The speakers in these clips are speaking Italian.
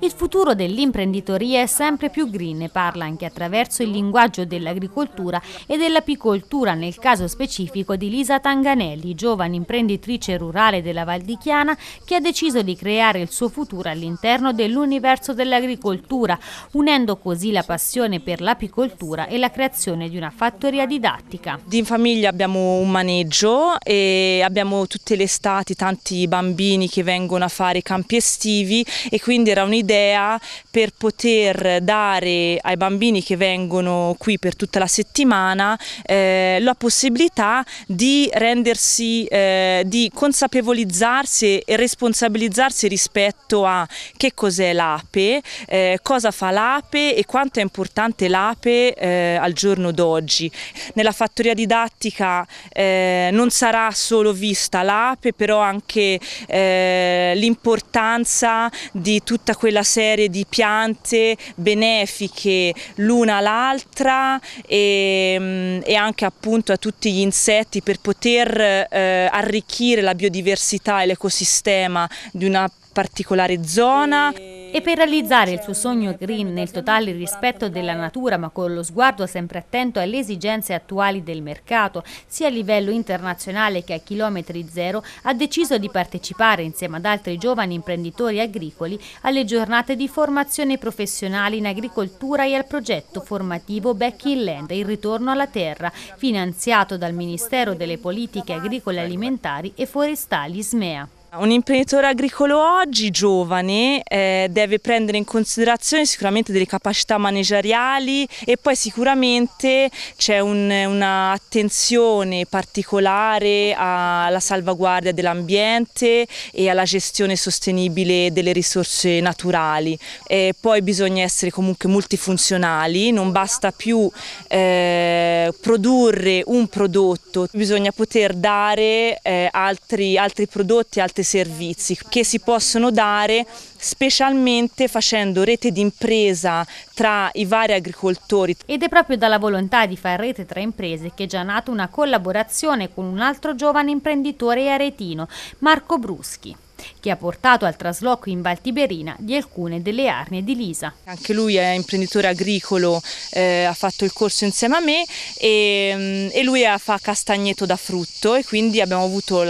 Il futuro dell'imprenditoria è sempre più green, ne parla anche attraverso il linguaggio dell'agricoltura e dell'apicoltura, nel caso specifico di Lisa Tanganelli, giovane imprenditrice rurale della Val di Chiana, che ha deciso di creare il suo futuro all'interno dell'universo dell'agricoltura, unendo così la passione per l'apicoltura e la creazione di una fattoria didattica. In famiglia abbiamo un maneggio e abbiamo tutte le estati tanti bambini che vengono a fare campi estivi e quindi era un'idea idea per poter dare ai bambini che vengono qui per tutta la settimana eh, la possibilità di rendersi, eh, di consapevolizzarsi e responsabilizzarsi rispetto a che cos'è l'ape, eh, cosa fa l'ape e quanto è importante l'ape eh, al giorno d'oggi. Nella fattoria didattica eh, non sarà solo vista l'ape, però anche eh, l'importanza di tutta quella quella serie di piante benefiche l'una all'altra e, mm, e, anche appunto a tutti gli insetti per poter eh, arricchire la biodiversità e l'ecosistema di una particolare zona. E per realizzare il suo sogno green nel totale rispetto della natura, ma con lo sguardo sempre attento alle esigenze attuali del mercato, sia a livello internazionale che a chilometri zero, ha deciso di partecipare insieme ad altri giovani imprenditori agricoli alle giornate di formazione professionale in agricoltura e al progetto formativo Back in Land, il ritorno alla terra, finanziato dal Ministero delle Politiche Agricole Alimentari e Forestali SMEA. Un imprenditore agricolo oggi, giovane, eh, deve prendere in considerazione sicuramente delle capacità manageriali e poi sicuramente c'è un'attenzione particolare alla salvaguardia dell'ambiente e alla gestione sostenibile delle risorse naturali. E poi bisogna essere comunque multifunzionali, non basta più eh, produrre un prodotto, bisogna poter dare eh, altri, altri prodotti, altri parte servizi che si possono dare specialmente facendo rete d'impresa tra i vari agricoltori. Ed è proprio dalla volontà di fare rete tra imprese che è già nata una collaborazione con un altro giovane imprenditore aretino, Marco Bruschi che ha portato al trasloco in Val Tiberina di alcune delle arnie di Lisa. Anche lui è imprenditore agricolo, eh, ha fatto il corso insieme a me e, mm, e lui fa castagneto da frutto e quindi abbiamo avuto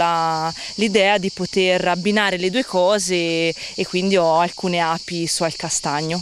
l'idea di poter abbinare le due cose e quindi ho alcune api su al castagno.